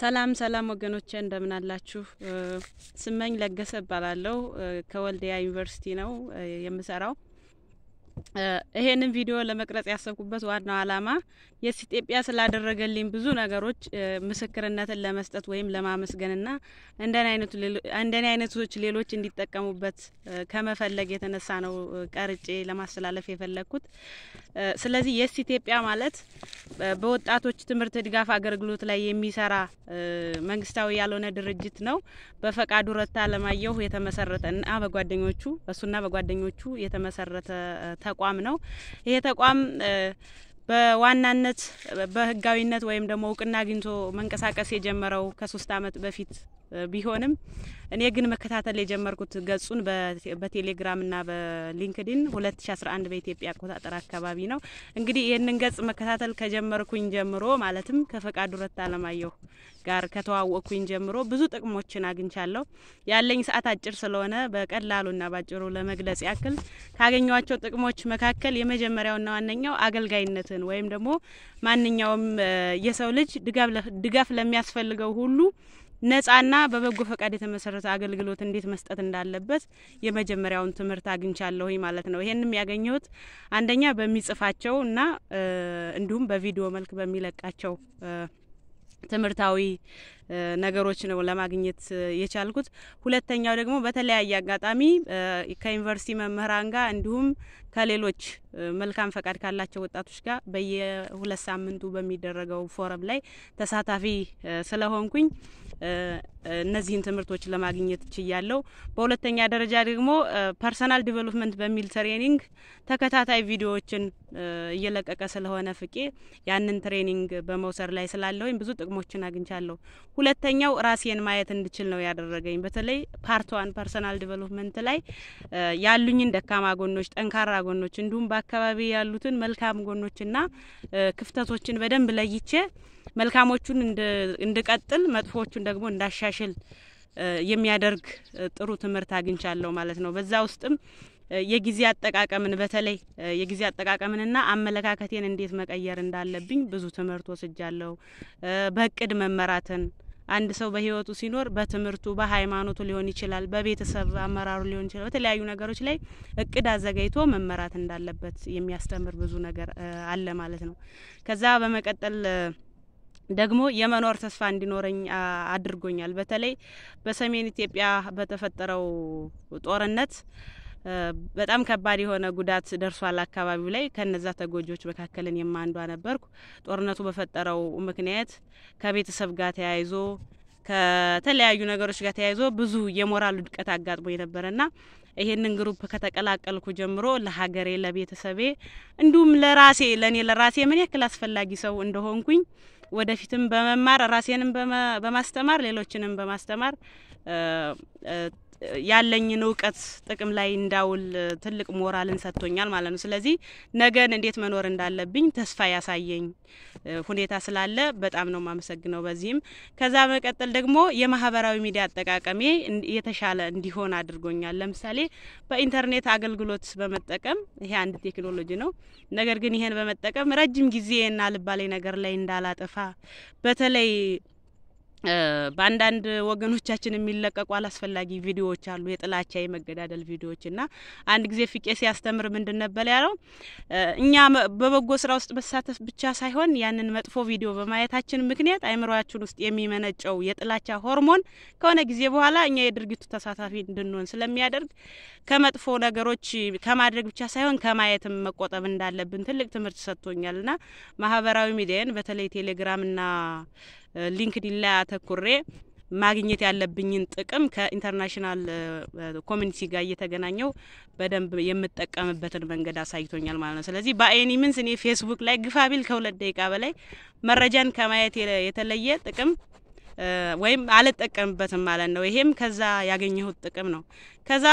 ሰላም ሰላም ወገኖቼ እንደምን አላችሁ? ስመኝ ለገሰ እባላለሁ። ከወልዲያ ዩኒቨርሲቲ ነው የምሰራው። ይሄንን ቪዲዮ ለመቅረጽ ያሰብኩበት ዋናው ዓላማ ኢትዮጵያ ስላደረገልኝ ብዙ ነገሮች ምስክርነትን ለመስጠት ወይም ለማመስገንና እንደኔ አይነቶች ሌሎች እንዲጠቀሙበት ከመፈለግ የተነሳ ነው ቀርጬ ለማስተላለፍ የፈለግኩት። ስለዚህ የስ ኢትዮጵያ ማለት በወጣቶች ትምህርት ድጋፍ አገልግሎት ላይ የሚሰራ መንግስታዊ ያልሆነ ድርጅት ነው። በፈቃዱ ረታ ለማየሁ የተመሰረተ እና በጓደኞቹ እሱና በጓደኞቹ የተመሰረተ ተቋም ነው። ይሄ ተቋም በዋናነት በህጋዊነት ወይም ደግሞ እውቅና አግኝቶ መንቀሳቀስ የጀመረው ከሶስት አመት በፊት ቢሆንም እኔ ግን መከታተል የጀመርኩት ገጹን በቴሌግራምና በሊንክድን 2011 በኢትዮጵያ አቆጣጠር አካባቢ ነው። እንግዲህ ይህንን ገጽ መከታተል ከጀመርኩኝ ጀምሮ ማለትም ከፈቃዱ ረታ አለማየሁ ጋር ከተዋወቅኩኝ ጀምሮ ብዙ ጥቅሞችን አግኝቻለሁ። ያለኝ ሰዓት አጭር ስለሆነ በቀላሉና ባጭሩ ለመግለጽ ያክል ካገኟቸው ጥቅሞች መካከል የመጀመሪያውና ዋነኛው አገልጋይነትን ወይም ደግሞ ማንኛውም የሰው ልጅ ድጋፍ ለሚያስፈልገው ሁሉ ነጻና በበጎ ፈቃድ የተመሰረተ አገልግሎት እንዴት መስጠት እንዳለበት የመጀመሪያውን ትምህርት አግኝቻለሁኝ ማለት ነው። ይሄንም ያገኘሁት አንደኛ በሚጽፋቸው እና እንዲሁም በቪዲዮ መልክ በሚለቃቸው ትምህርታዊ ነገሮች ነው ለማግኘት የቻልኩት። ሁለተኛው ደግሞ በተለያየ አጋጣሚ ከዩኒቨርሲቲ መምህራን ጋር እንዲሁም ከሌሎች መልካም ፈቃድ ካላቸው ወጣቶች ጋር በየሁለት ሳምንቱ በሚደረገው ፎረም ላይ ተሳታፊ ስለሆንኩኝ እነዚህን ትምህርቶች ለማግኘት ችያለው። በሁለተኛ ደረጃ ደግሞ ፐርሰናል ዲቨሎፕመንት በሚል ትሬኒንግ ተከታታይ ቪዲዮዎችን እየለቀቀ ስለሆነ ፍቄ ያንን ትሬኒንግ በመውሰድ ላይ ስላለውኝ ብዙ ጥቅሞችን አግኝቻለሁ። ሁለተኛው ራሴን ማየት እንድችል ነው ያደረገኝ። በተለይ ፓርቷን ፐርሰናል ዲቨሎፕመንት ላይ ያሉኝን ደካማ ጎኖች፣ ጠንካራ ጎኖች እንዲሁም በአካባቢ ያሉትን መልካም ጎኖችና ክፍተቶችን በደንብ ለይቼ መልካሞቹን እንድቀጥል መጥፎቹን ደግሞ እንዳሻሽል እንድችል የሚያደርግ ጥሩ ትምህርት አግኝቻለሁ ማለት ነው። በዛ ውስጥም የጊዜ አጠቃቀምን በተለይ የጊዜ አጠቃቀምንና አመለካከቴን እንዴት መቀየር እንዳለብኝ ብዙ ትምህርት ወስጃለሁ። በእቅድ መመራትን አንድ ሰው በህይወቱ ሲኖር በትምህርቱ፣ በሃይማኖቱ ሊሆን ይችላል፣ በቤተሰብ አመራሩ ሊሆን ይችላል። በተለያዩ ነገሮች ላይ እቅድ አዘጋጅቶ መመራት እንዳለበት የሚያስተምር ብዙ ነገር አለ ማለት ነው። ከዛ በመቀጠል ደግሞ የመኖር ተስፋ እንዲኖረኝ አድርጎኛል። በተለይ በሰሜን ኢትዮጵያ በተፈጠረው ጦርነት በጣም ከባድ የሆነ ጉዳት ደርሷል አካባቢው ላይ። ከነዛ ተጎጂዎች መካከል የማንዷ ነበርኩ። ጦርነቱ በፈጠረው ምክንያት ከቤተሰብ ጋር ተያይዞ ከተለያዩ ነገሮች ጋር ተያይዞ ብዙ የሞራል ውድቀት አጋጥሞ የነበረና ይሄንን ግሩፕ ከተቀላቀልኩ ጀምሮ ለሀገሬ፣ ለቤተሰቤ እንዲሁም ለራሴ ለእኔ ለራሴ ምን ያክል አስፈላጊ ሰው እንደሆንኩኝ ወደፊትም በመማር ራሴንም በማስተማር ሌሎችንም በማስተማር ያለኝን እውቀት ጥቅም ላይ እንዳውል ትልቅ ሞራልን ሰጥቶኛል ማለት ነው። ስለዚህ ነገን እንዴት መኖር እንዳለብኝ ተስፋ ያሳየኝ ሁኔታ ስላለ በጣም ነው የማመሰግነው። በዚህም ከዛ መቀጠል ደግሞ የማህበራዊ ሚዲያ አጠቃቀሜ የተሻለ እንዲሆን አድርጎኛል። ለምሳሌ በኢንተርኔት አገልግሎት በመጠቀም ይሄ አንድ ቴክኖሎጂ ነው። ነገር ግን ይሄን በመጠቀም ረጅም ጊዜና ልባሌ ነገር ላይ እንዳላጠፋ በተለይ በአንዳንድ ወገኖቻችን የሚለቀቁ አላስፈላጊ ቪዲዮዎች አሉ። የጥላቻ የመገዳደል ቪዲዮዎች እና አንድ ጊዜ ፍቄ ሲያስተምር ምንድን ነበር ያለው? እኛ በበጎ ስራ ውስጥ መሳተፍ ብቻ ሳይሆን ያንን መጥፎ ቪዲዮ በማየታችን ምክንያት አእምሮያችን ውስጥ የሚመነጨው የጥላቻ ሆርሞን ከሆነ ጊዜ በኋላ እኛ የድርጊቱ ተሳታፊ እንድንሆን ስለሚያደርግ ከመጥፎ ነገሮች ከማድረግ ብቻ ሳይሆን ከማየትም መቆጠብ እንዳለብን ትልቅ ትምህርት ሰጥቶኛል እና ማህበራዊ ሚዲያን በተለይ ቴሌግራምና ሊንክዲን ላይ አተኩሬ ማግኘት ያለብኝን ጥቅም ከኢንተርናሽናል ኮሚኒቲ ጋር እየተገናኘው በደንብ የምጠቀምበትን መንገድ አሳይቶኛል ማለት ነው። ስለዚህ በአይኒ ምንስ እኔ ፌስቡክ ላይ ግፋቢል ከሁለት ደቂቃ በላይ መረጃን ከማየት የተለየ ጥቅም ወይም አልጠቀምበትም ማለት ነው። ይሄም ከዛ ያገኘሁት ጥቅም ነው። ከዛ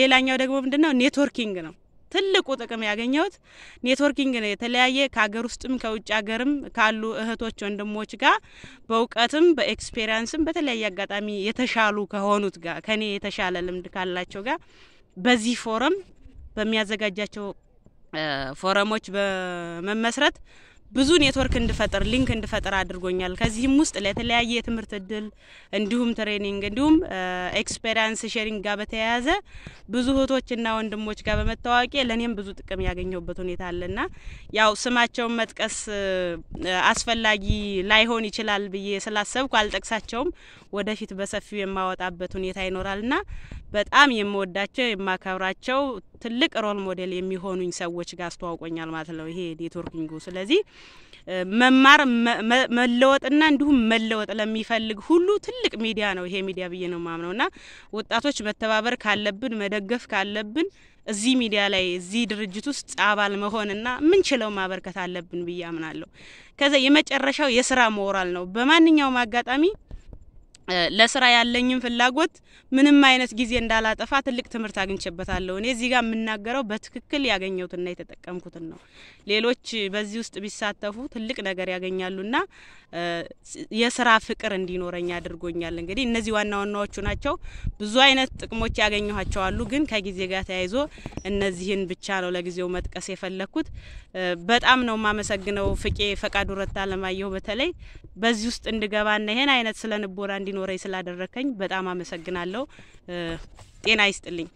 ሌላኛው ደግሞ ምንድነው ኔትወርኪንግ ነው። ትልቁ ጥቅም ያገኘሁት ኔትወርኪንግ ነው። የተለያየ ከሀገር ውስጥም ከውጭ ሀገርም ካሉ እህቶች ወንድሞች ጋር በእውቀትም በኤክስፔሪንስም በተለያየ አጋጣሚ የተሻሉ ከሆኑት ጋር ከኔ የተሻለ ልምድ ካላቸው ጋር በዚህ ፎረም በሚያዘጋጃቸው ፎረሞች በመመስረት ብዙ ኔትወርክ እንድፈጥር ሊንክ እንድፈጥር አድርጎኛል። ከዚህም ውስጥ ለተለያየ የትምህርት እድል እንዲሁም ትሬኒንግ እንዲሁም ኤክስፔሪንስ ሼሪንግ ጋር በተያያዘ ብዙ እህቶችና ወንድሞች ጋር በመታወቂ ለእኔም ብዙ ጥቅም ያገኘሁበት ሁኔታ አለና ያው ስማቸውን መጥቀስ አስፈላጊ ላይሆን ይችላል ብዬ ስላሰብኩ አልጠቅሳቸውም። ወደፊት በሰፊው የማወጣበት ሁኔታ ይኖራልና በጣም የምወዳቸው የማከብራቸው ትልቅ ሮል ሞዴል የሚሆኑኝ ሰዎች ጋር አስተዋውቆኛል ማለት ነው ይሄ ኔትወርኪንጉ። ስለዚህ መማር መለወጥና እንዲሁም መለወጥ ለሚፈልግ ሁሉ ትልቅ ሚዲያ ነው ይሄ ሚዲያ ብዬ ነው ማምነው እና ወጣቶች መተባበር ካለብን መደገፍ ካለብን እዚህ ሚዲያ ላይ እዚህ ድርጅት ውስጥ አባል መሆንና ምንችለው ማበርከት አለብን ብዬ አምናለሁ። የመጨረሻው የስራ ሞራል ነው። በማንኛውም አጋጣሚ ለስራ ያለኝም ፍላጎት ምንም አይነት ጊዜ እንዳላጠፋ ትልቅ ትምህርት አግኝቼበታለሁ። እኔ እዚህ ጋር የምናገረው በትክክል ያገኘሁትና የተጠቀምኩትን ነው። ሌሎች በዚህ ውስጥ ቢሳተፉ ትልቅ ነገር ያገኛሉና የስራ ፍቅር እንዲኖረኝ አድርጎኛል። እንግዲህ እነዚህ ዋና ዋናዎቹ ናቸው። ብዙ አይነት ጥቅሞች ያገኘኋቸው አሉ፣ ግን ከጊዜ ጋር ተያይዞ እነዚህን ብቻ ነው ለጊዜው መጥቀስ የፈለግኩት። በጣም ነው የማመሰግነው ፍቄ ፈቃዱ ረታ አለማየሁ በተለይ በዚህ ውስጥ እንድገባና ይሄን አይነት ስለ እንዲ እንዲኖረኝ ስላደረከኝ በጣም አመሰግናለሁ። ጤና ይስጥልኝ።